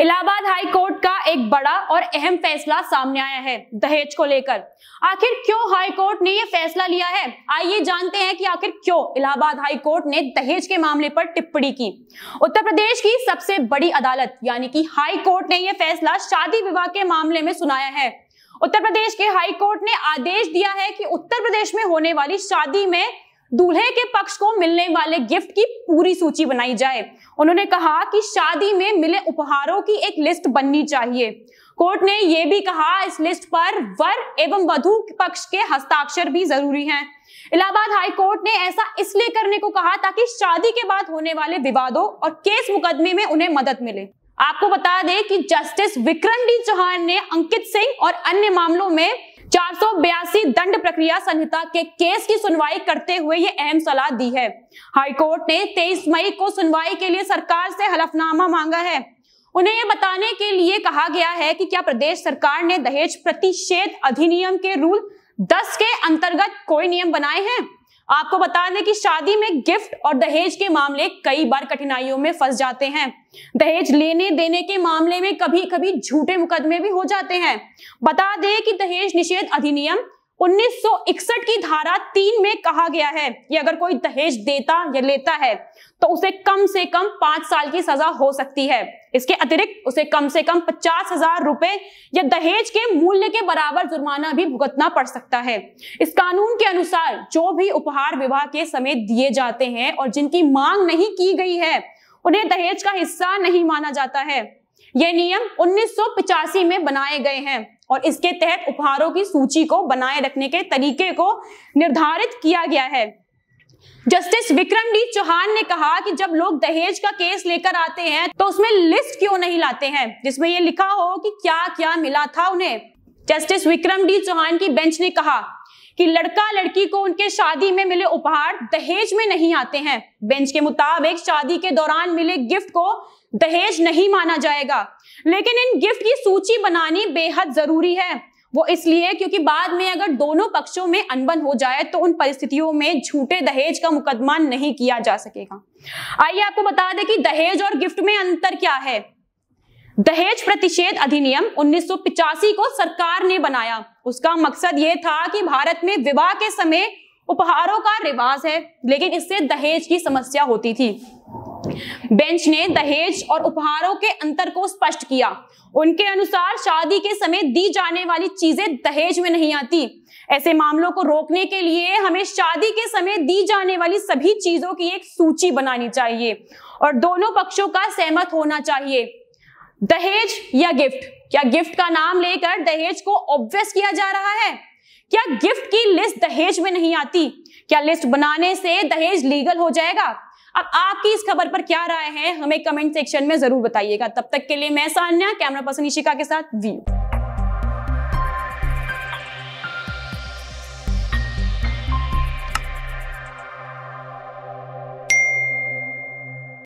Allahabad high court का एक बड़ा और अहम फैसला सामने आया है दहेज को लेकर आखिर क्यों हाई कोर्ट ने यह फैसला लिया है आइए जानते हैं कि आखिर क्यों इलाहाबाद हाई कोर्ट ने दहेज के मामले पर टिप्पणी की उत्तर प्रदेश की सबसे बड़ी अदालत यानी कि हाई कोर्ट ने यह फैसला शादी विवाह के मामले में सुनाया है उत्तर प्रदेश के हाई कोर्ट ने आदेश दिया है कि उत्तर प्रदेश में होने वाली शादी में दूल्हे के पक्ष को मिलने वाले गिफ्ट की पूरी सूची बनाई जाए उन्होंने कहा कि शादी में मिले उपहारों की एक लिस्ट बननी चाहिए कोर्ट ने यह भी कहा इस लिस्ट पर वर एवं वधु पक्ष के हस्ताक्षर भी जरूरी हैं। इलाहाबाद हाई कोर्ट ने ऐसा इसलिए करने को कहा ताकि शादी के बाद होने वाले विवादों और केस मुकदमे में उन्हें मदद मिले आपको बता दें कि जस्टिस विक्रमडीन चौहान ने अंकित सिंह और अन्य मामलों में चार दंड प्रक्रिया संहिता के केस की सुनवाई करते हुए ये अहम सलाह दी है हाईकोर्ट ने 23 मई को सुनवाई के लिए सरकार से हलफनामा मांगा है उन्हें यह बताने के लिए कहा गया है कि क्या प्रदेश सरकार ने दहेज प्रतिषेध अधिनियम के रूल 10 के अंतर्गत कोई नियम बनाए हैं आपको बता दें कि शादी में गिफ्ट और दहेज के मामले कई बार कठिनाइयों में फंस जाते हैं दहेज लेने देने के मामले में कभी कभी झूठे मुकदमे भी हो जाते हैं बता दें कि दहेज निषेध अधिनियम 1961 की धारा तीन में कहा गया है कि अगर कोई दहेज देता या लेता है तो उसे कम से कम पांच साल की सजा हो सकती है इसके अतिरिक्त उसे कम से कम पचास हजार रुपए या दहेज के मूल्य के बराबर जुर्माना भी भुगतना पड़ सकता है इस कानून के अनुसार जो भी उपहार विवाह के समय दिए जाते हैं और जिनकी मांग नहीं की गई है उन्हें दहेज का हिस्सा नहीं माना जाता है ये नियम उन्नीस में बनाए गए हैं और इसके तहत उपहारों की सूची को बनाए रखने के तरीके को निर्धारित किया गया है जस्टिस विक्रम डी चौहान ने कहा कि जब लोग दहेज का केस लेकर आते हैं तो उसमें लिस्ट क्यों नहीं लाते हैं जिसमें ये लिखा हो कि क्या क्या मिला था उन्हें जस्टिस विक्रम डी चौहान की बेंच ने कहा कि लड़का लड़की को उनके शादी में मिले उपहार दहेज में नहीं आते हैं बेंच के मुताबिक शादी के दौरान मिले गिफ्ट को दहेज नहीं माना जाएगा लेकिन इन गिफ्ट की सूची बनानी बेहद जरूरी है वो इसलिए क्योंकि बाद में अगर दोनों पक्षों में अनबन हो जाए तो उन परिस्थितियों में झूठे दहेज का मुकदमा नहीं किया जा सकेगा आइए आपको बता दें कि दहेज और गिफ्ट में अंतर क्या है दहेज प्रतिषेध अधिनियम 1985 को सरकार ने बनाया उसका मकसद ये था कि भारत में विवाह के समय उपहारों का रिवाज है लेकिन इससे दहेज की समस्या होती थी बेंच ने दहेज और उपहारों के अंतर को स्पष्ट किया उनके अनुसार शादी के समय दी जाने वाली चीजें दहेज में नहीं आती ऐसे मामलों को रोकने के लिए हमें शादी के समय दी जाने वाली सभी चीजों की एक सूची बनानी चाहिए और दोनों पक्षों का सहमत होना चाहिए दहेज या गिफ्ट क्या गिफ्ट का नाम लेकर दहेज को ऑब्वियस किया जा रहा है क्या गिफ्ट की लिस्ट दहेज में नहीं आती क्या लिस्ट बनाने से दहेज लीगल हो जाएगा अब आपकी इस खबर पर क्या राय है हमें कमेंट सेक्शन में जरूर बताइएगा तब तक के लिए मैं सान्या कैमरा पर्सन ईशिका के साथ व्यू